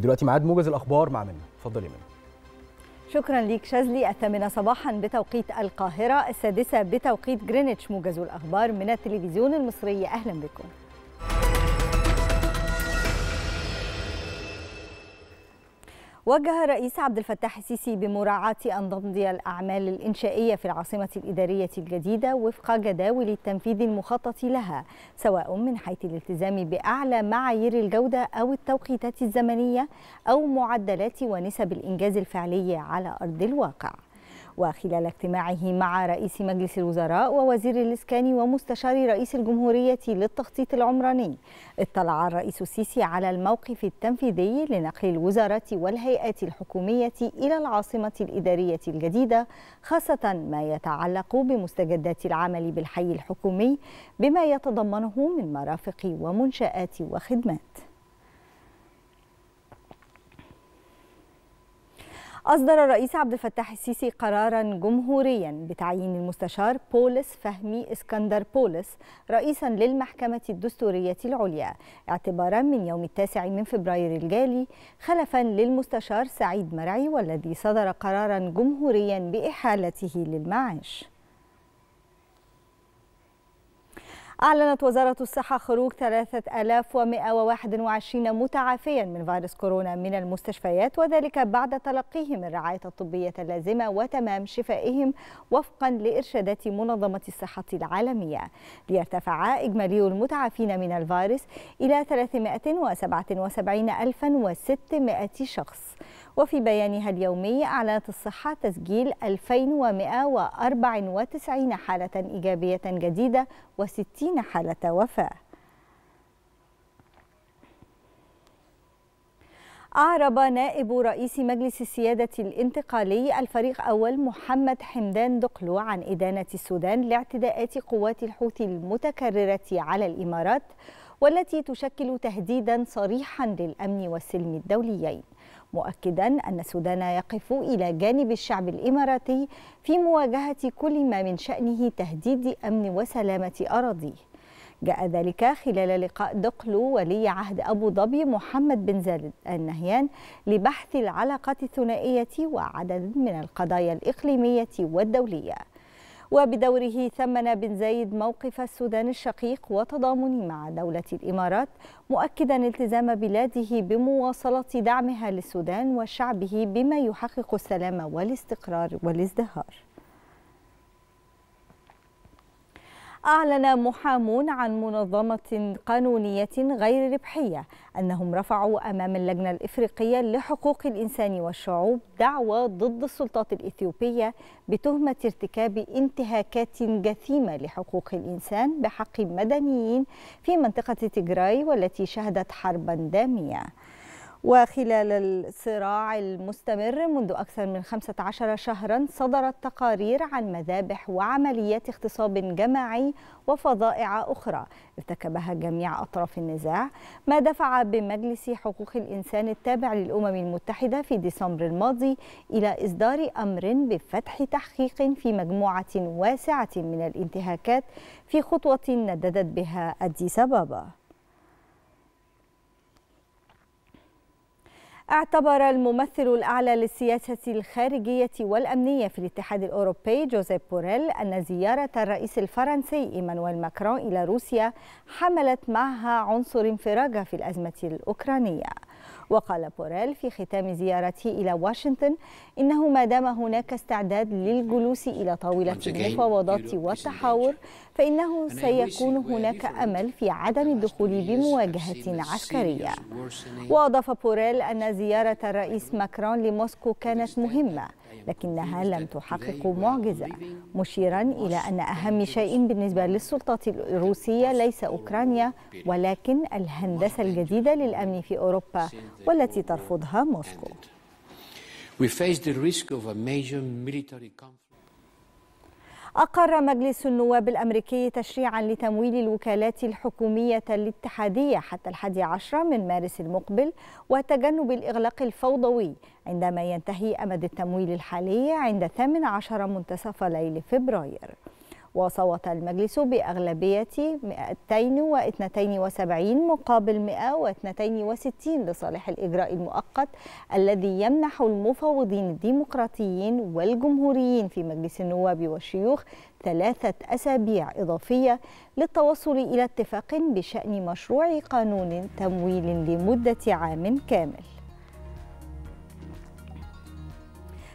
دلوقتي ميعاد موجز الاخبار مع منى اتفضلي منى شكرا ليك شاذلي الثامنة صباحا بتوقيت القاهرة السادسة بتوقيت جرينتش موجز الأخبار من التلفزيون المصري أهلا بكم وجه الرئيس عبد الفتاح السيسي بمراعاة أنظمة الأعمال الإنشائية في العاصمة الإدارية الجديدة وفق جداول التنفيذ المخطط لها سواء من حيث الالتزام بأعلى معايير الجودة أو التوقيتات الزمنية أو معدلات ونسب الإنجاز الفعلي على أرض الواقع وخلال اجتماعه مع رئيس مجلس الوزراء ووزير الإسكان ومستشار رئيس الجمهورية للتخطيط العمراني اطلع الرئيس السيسي على الموقف التنفيذي لنقل الوزارة والهيئات الحكومية إلى العاصمة الإدارية الجديدة خاصة ما يتعلق بمستجدات العمل بالحي الحكومي بما يتضمنه من مرافق ومنشآت وخدمات أصدر الرئيس عبد الفتاح السيسي قرارا جمهوريا بتعيين المستشار بولس فهمي اسكندر بولس رئيسا للمحكمة الدستورية العليا اعتبارا من يوم التاسع من فبراير الجالي خلفا للمستشار سعيد مرعي والذي صدر قرارا جمهوريا بإحالته للمعاش أعلنت وزارة الصحة خروج 3121 متعافيا من فيروس كورونا من المستشفيات وذلك بعد تلقيهم الرعاية الطبية اللازمة وتمام شفائهم وفقا لإرشادات منظمة الصحة العالمية ليرتفع إجمالي المتعافين من الفيروس إلى 377600 شخص وفي بيانها اليومي أعلنت الصحة تسجيل 2194 حالة إيجابية جديدة و60 حالة وفاة أعرب نائب رئيس مجلس السيادة الانتقالي الفريق أول محمد حمدان دقلو عن إدانة السودان لاعتداءات قوات الحوثي المتكررة على الإمارات والتي تشكل تهديدا صريحا للأمن والسلم الدوليين مؤكدا أن السودان يقف إلى جانب الشعب الإماراتي في مواجهة كل ما من شأنه تهديد أمن وسلامة أراضيه جاء ذلك خلال لقاء دقلو ولي عهد أبو ظبي محمد بن زايد النهيان لبحث العلاقات الثنائية وعدد من القضايا الإقليمية والدولية وبدوره ثمن بن زايد موقف السودان الشقيق وتضامنه مع دولة الإمارات مؤكدا التزام بلاده بمواصلة دعمها للسودان وشعبه بما يحقق السلام والاستقرار والازدهار أعلن محامون عن منظمة قانونية غير ربحية أنهم رفعوا أمام اللجنة الإفريقية لحقوق الإنسان والشعوب دعوى ضد السلطات الإثيوبية بتهمة ارتكاب انتهاكات جثيمة لحقوق الإنسان بحق مدنيين في منطقة تجراي والتي شهدت حربا دامية وخلال الصراع المستمر منذ أكثر من 15 شهرا صدرت تقارير عن مذابح وعمليات اغتصاب جماعي وفظائع أخرى ارتكبها جميع أطراف النزاع ما دفع بمجلس حقوق الإنسان التابع للأمم المتحدة في ديسمبر الماضي إلى إصدار أمر بفتح تحقيق في مجموعة واسعة من الانتهاكات في خطوة نددت بها أديس أبابا اعتبر الممثل الأعلى للسياسة الخارجية والأمنية في الاتحاد الأوروبي جوزيف بوريل أن زيارة الرئيس الفرنسي إيمانويل ماكرون إلى روسيا حملت معها عنصر انفراجة في الأزمة الأوكرانية وقال بوريل في ختام زيارته إلى واشنطن إنه ما دام هناك استعداد للجلوس إلى طاولة المفاوضات والتحاور فإنه سيكون هناك أمل في عدم الدخول بمواجهة عسكرية وأضاف بوريل أن زيارة الرئيس ماكرون لموسكو كانت مهمة لكنها لم تحقق معجزة مشيرا إلى أن أهم شيء بالنسبة للسلطة الروسية ليس أوكرانيا ولكن الهندسة الجديدة للأمن في أوروبا والتي ترفضها موسكو. We face the risk of a major military conflict. أقر مجلس النواب الأمريكي تشريعا لتمويل الوكالات الحكومية الاتحادية حتى الحادي عشر من مارس المقبل وتجنب الإغلاق الفوضوي عندما ينتهي أمد التمويل الحالي عند 18 منتصف ليل فبراير وصوت المجلس بأغلبية 272 مقابل 162 لصالح الإجراء المؤقت الذي يمنح المفوضين الديمقراطيين والجمهوريين في مجلس النواب والشيوخ ثلاثة أسابيع إضافية للتوصل إلى اتفاق بشأن مشروع قانون تمويل لمدة عام كامل